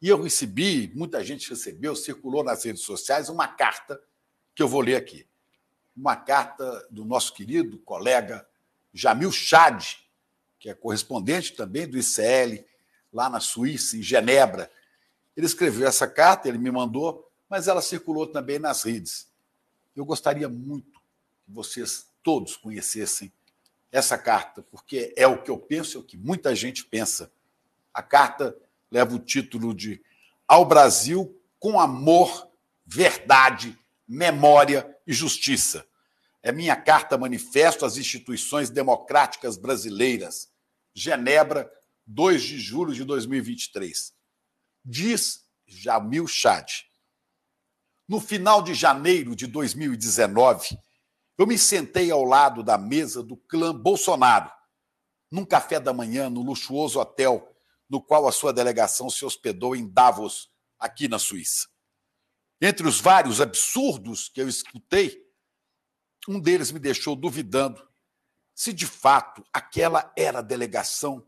E eu recebi, muita gente recebeu, circulou nas redes sociais uma carta que eu vou ler aqui. Uma carta do nosso querido colega Jamil Chad, que é correspondente também do ICL lá na Suíça, em Genebra. Ele escreveu essa carta, ele me mandou, mas ela circulou também nas redes. Eu gostaria muito que vocês todos conhecessem essa carta, porque é o que eu penso, é o que muita gente pensa. A carta leva o título de Ao Brasil com Amor, Verdade, Memória e Justiça. É minha carta manifesto às instituições democráticas brasileiras. Genebra, 2 de julho de 2023. Diz Jamil Chad. No final de janeiro de 2019, eu me sentei ao lado da mesa do clã Bolsonaro, num café da manhã no luxuoso hotel no qual a sua delegação se hospedou em Davos, aqui na Suíça. Entre os vários absurdos que eu escutei, um deles me deixou duvidando se de fato aquela era a delegação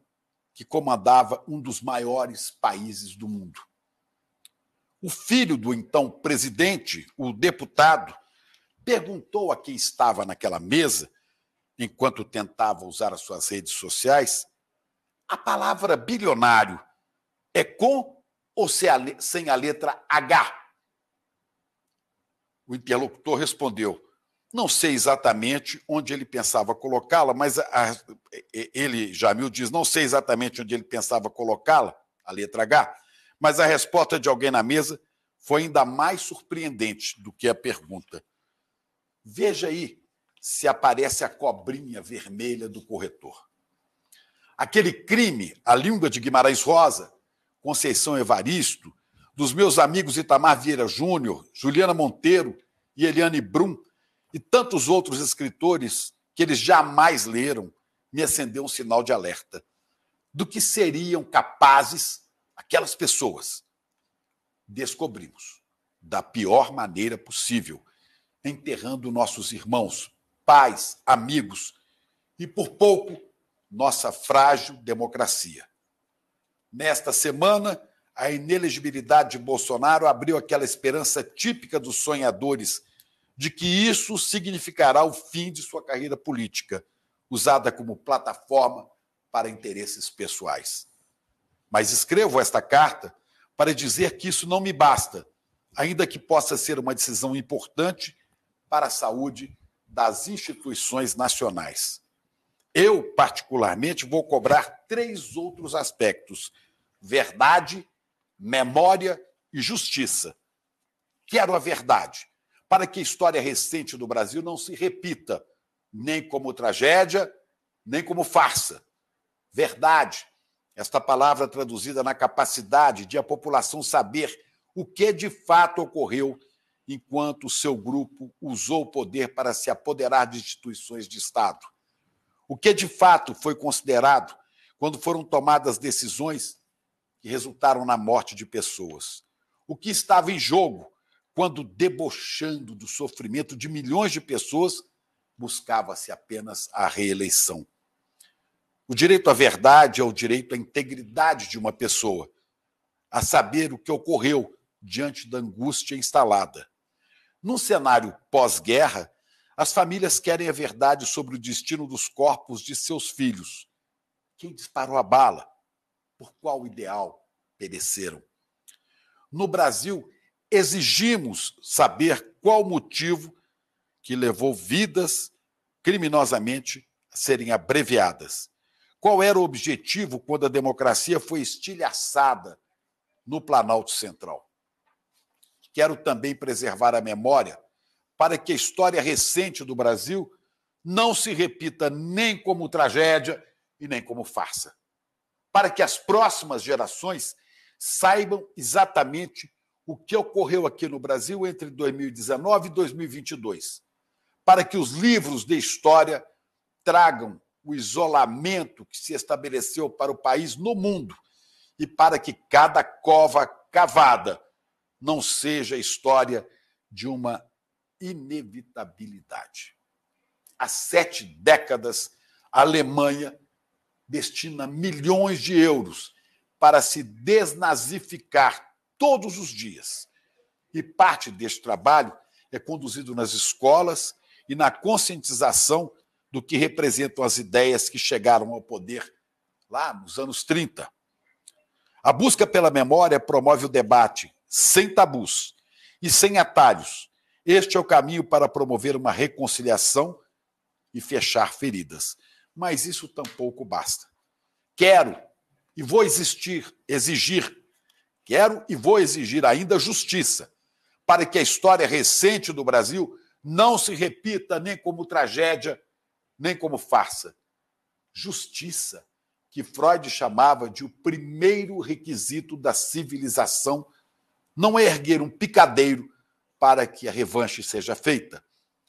que comandava um dos maiores países do mundo. O filho do então presidente, o deputado, perguntou a quem estava naquela mesa, enquanto tentava usar as suas redes sociais, a palavra bilionário é com ou sem a letra H? O interlocutor respondeu: não sei exatamente onde ele pensava colocá-la, mas a, a, ele, Jamil, diz: não sei exatamente onde ele pensava colocá-la, a letra H, mas a resposta de alguém na mesa foi ainda mais surpreendente do que a pergunta. Veja aí se aparece a cobrinha vermelha do corretor. Aquele crime, a língua de Guimarães Rosa, Conceição Evaristo, dos meus amigos Itamar Vieira Júnior, Juliana Monteiro e Eliane Brum, e tantos outros escritores que eles jamais leram, me acendeu um sinal de alerta do que seriam capazes aquelas pessoas. Descobrimos da pior maneira possível, enterrando nossos irmãos, pais, amigos, e por pouco nossa frágil democracia. Nesta semana, a inelegibilidade de Bolsonaro abriu aquela esperança típica dos sonhadores de que isso significará o fim de sua carreira política, usada como plataforma para interesses pessoais. Mas escrevo esta carta para dizer que isso não me basta, ainda que possa ser uma decisão importante para a saúde das instituições nacionais. Eu, particularmente, vou cobrar três outros aspectos: verdade, memória e justiça. Quero a verdade, para que a história recente do Brasil não se repita, nem como tragédia, nem como farsa. Verdade, esta palavra traduzida na capacidade de a população saber o que de fato ocorreu enquanto seu grupo usou o poder para se apoderar de instituições de Estado o que de fato foi considerado quando foram tomadas decisões que resultaram na morte de pessoas? O que estava em jogo quando, debochando do sofrimento de milhões de pessoas, buscava-se apenas a reeleição? O direito à verdade é o direito à integridade de uma pessoa, a saber o que ocorreu diante da angústia instalada. Num cenário pós-guerra, as famílias querem a verdade sobre o destino dos corpos de seus filhos. Quem disparou a bala? Por qual ideal pereceram? No Brasil, exigimos saber qual motivo que levou vidas criminosamente a serem abreviadas. Qual era o objetivo quando a democracia foi estilhaçada no Planalto Central? Quero também preservar a memória para que a história recente do Brasil não se repita nem como tragédia e nem como farsa. Para que as próximas gerações saibam exatamente o que ocorreu aqui no Brasil entre 2019 e 2022. Para que os livros de história tragam o isolamento que se estabeleceu para o país no mundo e para que cada cova cavada não seja a história de uma inevitabilidade. Há sete décadas, a Alemanha destina milhões de euros para se desnazificar todos os dias. E parte deste trabalho é conduzido nas escolas e na conscientização do que representam as ideias que chegaram ao poder lá nos anos 30. A busca pela memória promove o debate sem tabus e sem atalhos este é o caminho para promover uma reconciliação e fechar feridas. Mas isso tampouco basta. Quero e vou existir, exigir, quero e vou exigir ainda justiça, para que a história recente do Brasil não se repita nem como tragédia, nem como farsa. Justiça, que Freud chamava de o primeiro requisito da civilização, não é erguer um picadeiro para que a revanche seja feita.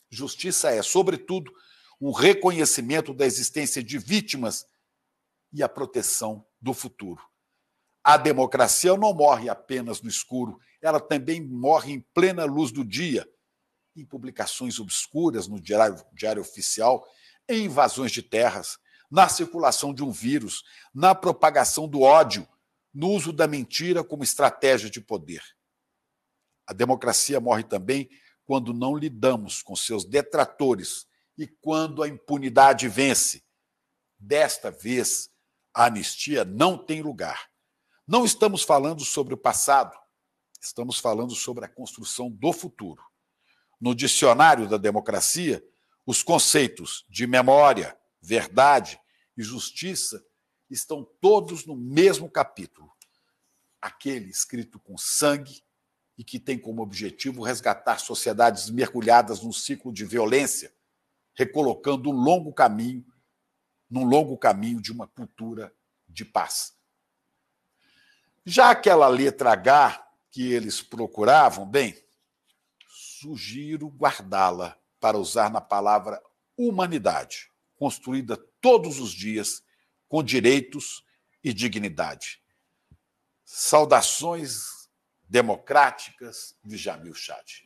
Justiça é, sobretudo, o reconhecimento da existência de vítimas e a proteção do futuro. A democracia não morre apenas no escuro, ela também morre em plena luz do dia, em publicações obscuras no diário, diário oficial, em invasões de terras, na circulação de um vírus, na propagação do ódio, no uso da mentira como estratégia de poder. A democracia morre também quando não lidamos com seus detratores e quando a impunidade vence. Desta vez, a anistia não tem lugar. Não estamos falando sobre o passado, estamos falando sobre a construção do futuro. No dicionário da democracia, os conceitos de memória, verdade e justiça estão todos no mesmo capítulo, aquele escrito com sangue e que tem como objetivo resgatar sociedades mergulhadas num ciclo de violência, recolocando um longo caminho, num longo caminho de uma cultura de paz. Já aquela letra H que eles procuravam, bem, sugiro guardá-la para usar na palavra humanidade, construída todos os dias com direitos e dignidade. Saudações democráticas de Jamil Chad.